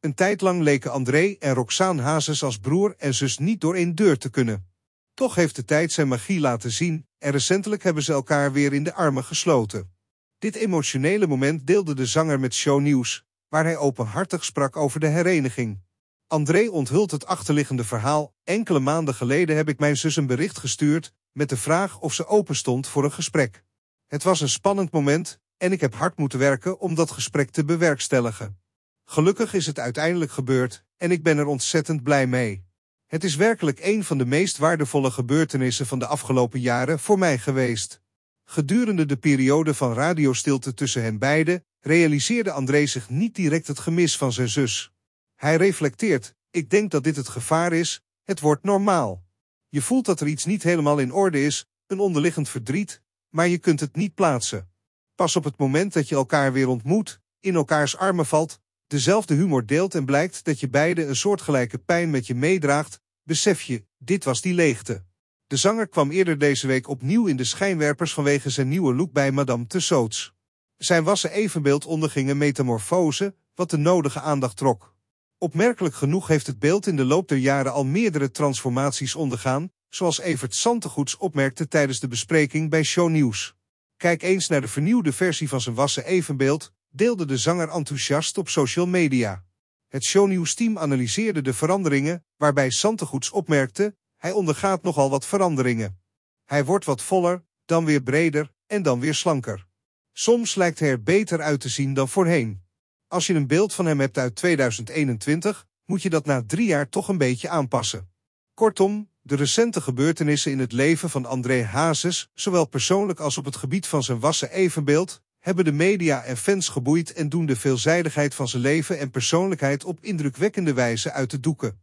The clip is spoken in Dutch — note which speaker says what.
Speaker 1: Een tijd lang leken André en Roxane Hazes als broer en zus niet door één deur te kunnen. Toch heeft de tijd zijn magie laten zien en recentelijk hebben ze elkaar weer in de armen gesloten. Dit emotionele moment deelde de zanger met Show Nieuws, waar hij openhartig sprak over de hereniging. André onthult het achterliggende verhaal. Enkele maanden geleden heb ik mijn zus een bericht gestuurd met de vraag of ze open stond voor een gesprek. Het was een spannend moment en ik heb hard moeten werken om dat gesprek te bewerkstelligen. Gelukkig is het uiteindelijk gebeurd en ik ben er ontzettend blij mee. Het is werkelijk een van de meest waardevolle gebeurtenissen van de afgelopen jaren voor mij geweest. Gedurende de periode van radiostilte tussen hen beiden realiseerde André zich niet direct het gemis van zijn zus. Hij reflecteert, ik denk dat dit het gevaar is, het wordt normaal. Je voelt dat er iets niet helemaal in orde is, een onderliggend verdriet, maar je kunt het niet plaatsen. Pas op het moment dat je elkaar weer ontmoet, in elkaars armen valt, dezelfde humor deelt en blijkt dat je beiden een soortgelijke pijn met je meedraagt, besef je, dit was die leegte. De zanger kwam eerder deze week opnieuw in de schijnwerpers vanwege zijn nieuwe look bij Madame Tussauds. Zijn wassen evenbeeld onderging een metamorfose, wat de nodige aandacht trok. Opmerkelijk genoeg heeft het beeld in de loop der jaren al meerdere transformaties ondergaan, zoals Evert Santegoeds opmerkte tijdens de bespreking bij Show News. Kijk eens naar de vernieuwde versie van zijn wassen evenbeeld, deelde de zanger enthousiast op social media. Het shownieuwsteam analyseerde de veranderingen, waarbij Santegoeds opmerkte, hij ondergaat nogal wat veranderingen. Hij wordt wat voller, dan weer breder en dan weer slanker. Soms lijkt hij er beter uit te zien dan voorheen. Als je een beeld van hem hebt uit 2021, moet je dat na drie jaar toch een beetje aanpassen. Kortom, de recente gebeurtenissen in het leven van André Hazes, zowel persoonlijk als op het gebied van zijn wassen evenbeeld, hebben de media en fans geboeid en doen de veelzijdigheid van zijn leven en persoonlijkheid op indrukwekkende wijze uit de doeken.